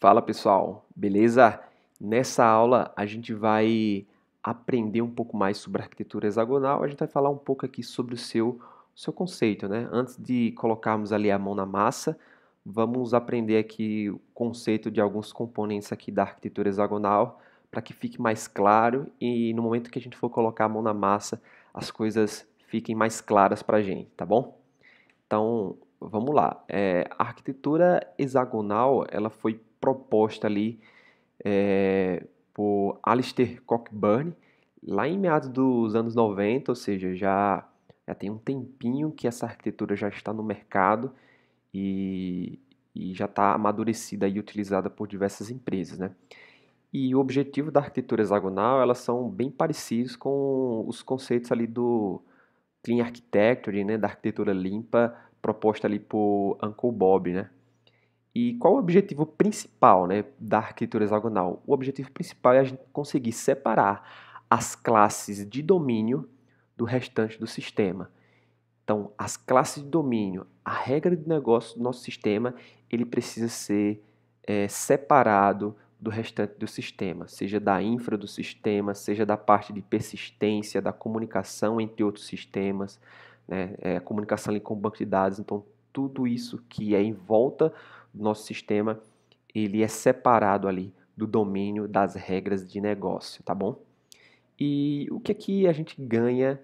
Fala pessoal, beleza? Nessa aula a gente vai aprender um pouco mais sobre arquitetura hexagonal, a gente vai falar um pouco aqui sobre o seu, seu conceito, né? Antes de colocarmos ali a mão na massa, vamos aprender aqui o conceito de alguns componentes aqui da arquitetura hexagonal para que fique mais claro e no momento que a gente for colocar a mão na massa, as coisas fiquem mais claras para a gente, tá bom? Então, vamos lá. É, a arquitetura hexagonal ela foi proposta ali é, por Alistair Cockburn, lá em meados dos anos 90, ou seja, já, já tem um tempinho que essa arquitetura já está no mercado e, e já está amadurecida e utilizada por diversas empresas, né? E o objetivo da arquitetura hexagonal, elas são bem parecidos com os conceitos ali do Clean Architecture, né, da arquitetura limpa proposta ali por Uncle Bob, né? E qual o objetivo principal né, da arquitetura hexagonal? O objetivo principal é a gente conseguir separar as classes de domínio do restante do sistema. Então, as classes de domínio, a regra de negócio do nosso sistema, ele precisa ser é, separado do restante do sistema, seja da infra do sistema, seja da parte de persistência, da comunicação entre outros sistemas, né, é, comunicação ali com o banco de dados. Então, tudo isso que é em volta nosso sistema ele é separado ali do domínio das regras de negócio, tá bom? E o que é que a gente ganha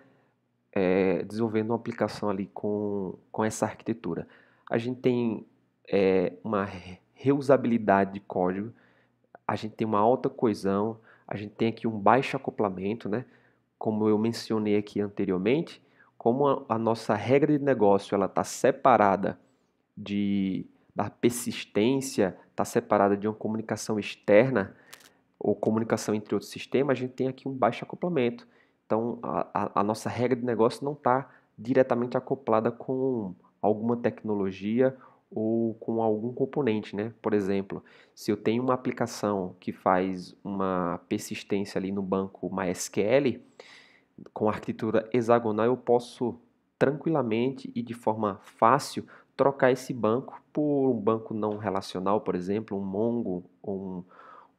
é, desenvolvendo uma aplicação ali com, com essa arquitetura? A gente tem é, uma reusabilidade de código, a gente tem uma alta coesão, a gente tem aqui um baixo acoplamento, né? Como eu mencionei aqui anteriormente, como a, a nossa regra de negócio ela está separada de da persistência está separada de uma comunicação externa ou comunicação entre outros sistemas, a gente tem aqui um baixo acoplamento. Então, a, a nossa regra de negócio não está diretamente acoplada com alguma tecnologia ou com algum componente, né? Por exemplo, se eu tenho uma aplicação que faz uma persistência ali no banco MySQL, com arquitetura hexagonal eu posso tranquilamente e de forma fácil trocar esse banco por um banco não relacional, por exemplo, um Mongo ou um,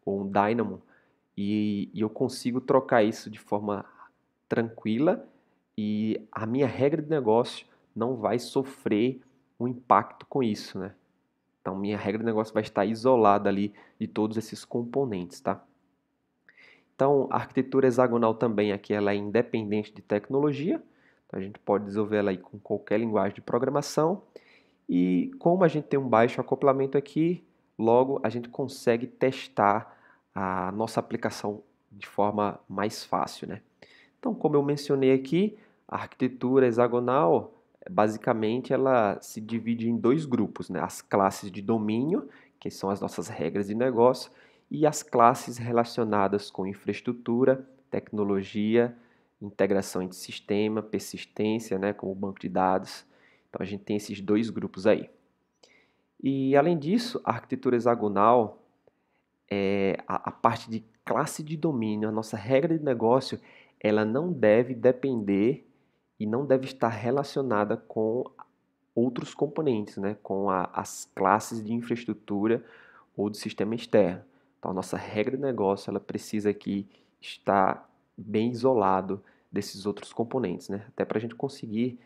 ou um Dynamo, e, e eu consigo trocar isso de forma tranquila e a minha regra de negócio não vai sofrer um impacto com isso, né? Então, minha regra de negócio vai estar isolada ali de todos esses componentes, tá? Então, a arquitetura hexagonal também aqui ela é independente de tecnologia. Então, a gente pode desenvolver ela aí com qualquer linguagem de programação. E como a gente tem um baixo acoplamento aqui, logo a gente consegue testar a nossa aplicação de forma mais fácil. Né? Então, como eu mencionei aqui, a arquitetura hexagonal, basicamente, ela se divide em dois grupos, né? as classes de domínio, que são as nossas regras de negócio, e as classes relacionadas com infraestrutura, tecnologia, integração de sistema, persistência, né? como o banco de dados, então a gente tem esses dois grupos aí. E além disso, a arquitetura hexagonal é a, a parte de classe de domínio, a nossa regra de negócio, ela não deve depender e não deve estar relacionada com outros componentes, né? com a, as classes de infraestrutura ou do sistema externo. Então, a nossa regra de negócio ela precisa aqui estar bem isolado desses outros componentes, né? até para a gente conseguir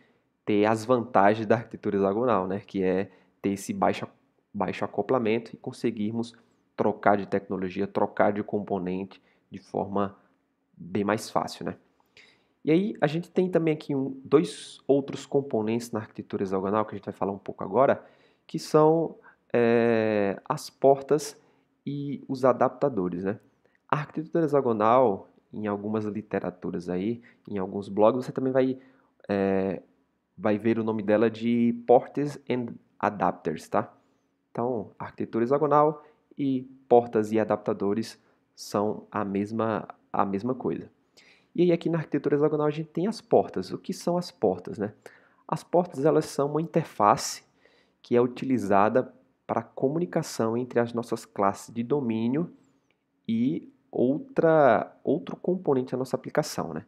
ter as vantagens da arquitetura hexagonal, né? que é ter esse baixo, baixo acoplamento e conseguirmos trocar de tecnologia, trocar de componente de forma bem mais fácil. Né? E aí a gente tem também aqui um, dois outros componentes na arquitetura hexagonal que a gente vai falar um pouco agora, que são é, as portas e os adaptadores. Né? A arquitetura hexagonal, em algumas literaturas aí, em alguns blogs, você também vai é, vai ver o nome dela de Portes and Adapters, tá? Então, arquitetura hexagonal e portas e adaptadores são a mesma, a mesma coisa. E aí aqui na arquitetura hexagonal a gente tem as portas. O que são as portas, né? As portas elas são uma interface que é utilizada para comunicação entre as nossas classes de domínio e outra outro componente da nossa aplicação, né?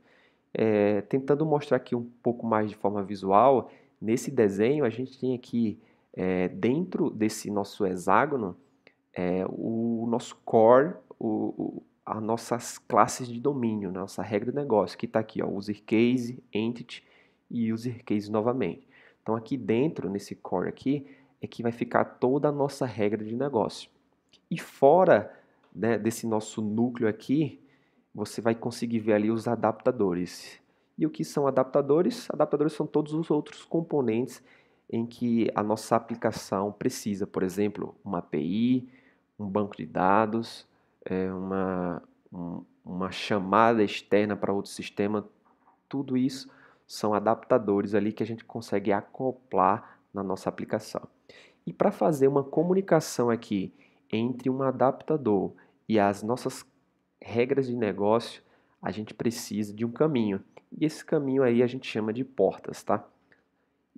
É, tentando mostrar aqui um pouco mais de forma visual, nesse desenho a gente tem aqui é, dentro desse nosso hexágono é, o nosso core, o, o, as nossas classes de domínio, né, nossa regra de negócio, que está aqui, ó, user case, entity e user case novamente. Então aqui dentro, nesse core aqui, é que vai ficar toda a nossa regra de negócio. E fora né, desse nosso núcleo aqui, você vai conseguir ver ali os adaptadores. E o que são adaptadores? Adaptadores são todos os outros componentes em que a nossa aplicação precisa, por exemplo, uma API, um banco de dados, é, uma, uma chamada externa para outro sistema, tudo isso são adaptadores ali que a gente consegue acoplar na nossa aplicação. E para fazer uma comunicação aqui entre um adaptador e as nossas regras de negócio, a gente precisa de um caminho. E esse caminho aí a gente chama de portas, tá?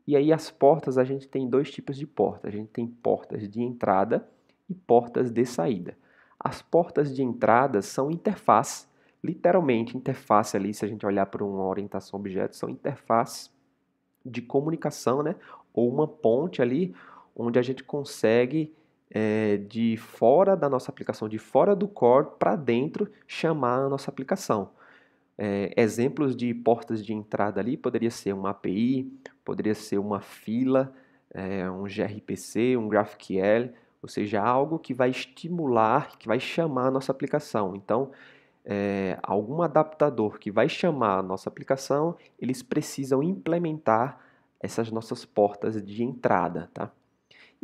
E aí as portas, a gente tem dois tipos de portas. A gente tem portas de entrada e portas de saída. As portas de entrada são interface, literalmente interface ali, se a gente olhar para uma orientação objeto, são interface de comunicação, né? Ou uma ponte ali onde a gente consegue é, de fora da nossa aplicação, de fora do core para dentro, chamar a nossa aplicação. É, exemplos de portas de entrada ali poderia ser uma API, poderia ser uma fila, é, um gRPC, um GraphQL, ou seja, algo que vai estimular, que vai chamar a nossa aplicação. Então, é, algum adaptador que vai chamar a nossa aplicação, eles precisam implementar essas nossas portas de entrada, tá?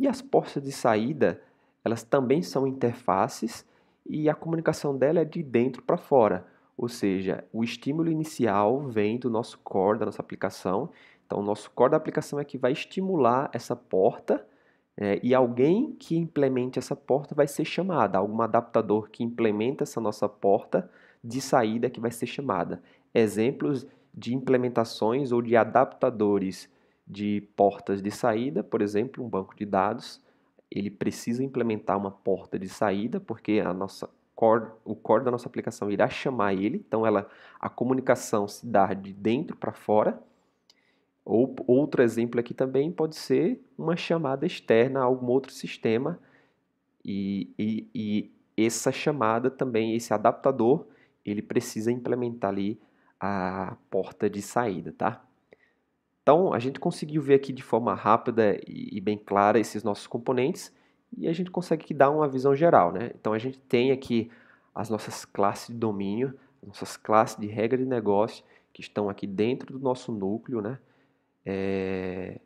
E as portas de saída, elas também são interfaces e a comunicação dela é de dentro para fora, ou seja, o estímulo inicial vem do nosso core, da nossa aplicação. Então, o nosso core da aplicação é que vai estimular essa porta é, e alguém que implemente essa porta vai ser chamada, algum adaptador que implementa essa nossa porta de saída que vai ser chamada. Exemplos de implementações ou de adaptadores de portas de saída, por exemplo, um banco de dados, ele precisa implementar uma porta de saída, porque a nossa core, o core da nossa aplicação irá chamar ele, então ela, a comunicação se dá de dentro para fora. Ou, outro exemplo aqui também pode ser uma chamada externa a algum outro sistema, e, e, e essa chamada também, esse adaptador, ele precisa implementar ali a porta de saída, tá? Então, a gente conseguiu ver aqui de forma rápida e bem clara esses nossos componentes e a gente consegue dar uma visão geral. Né? Então, a gente tem aqui as nossas classes de domínio, as nossas classes de regra de negócio que estão aqui dentro do nosso núcleo. Né? É...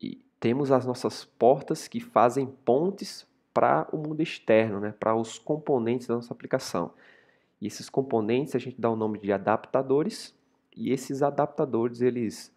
E temos as nossas portas que fazem pontes para o mundo externo, né? para os componentes da nossa aplicação. E esses componentes a gente dá o nome de adaptadores e esses adaptadores eles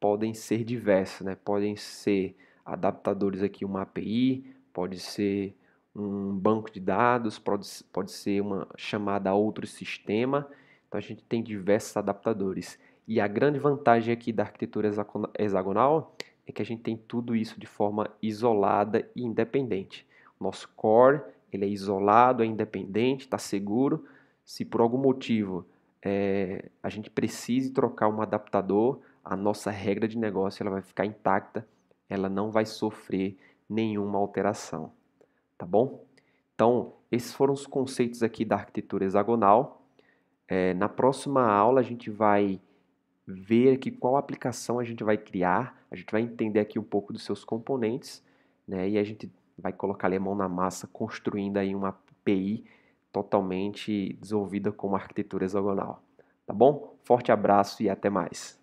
podem ser diversas, né? Podem ser adaptadores aqui uma API, pode ser um banco de dados, pode, pode ser uma chamada a outro sistema. Então a gente tem diversos adaptadores. E a grande vantagem aqui da arquitetura hexagonal é que a gente tem tudo isso de forma isolada e independente. Nosso core ele é isolado, é independente, está seguro. Se por algum motivo é, a gente precise trocar um adaptador, a nossa regra de negócio ela vai ficar intacta, ela não vai sofrer nenhuma alteração, tá bom? Então, esses foram os conceitos aqui da arquitetura hexagonal. É, na próxima aula a gente vai ver aqui qual aplicação a gente vai criar, a gente vai entender aqui um pouco dos seus componentes, né? E a gente vai colocar a mão na massa construindo aí uma API totalmente desenvolvida como arquitetura hexagonal. Tá bom? Forte abraço e até mais.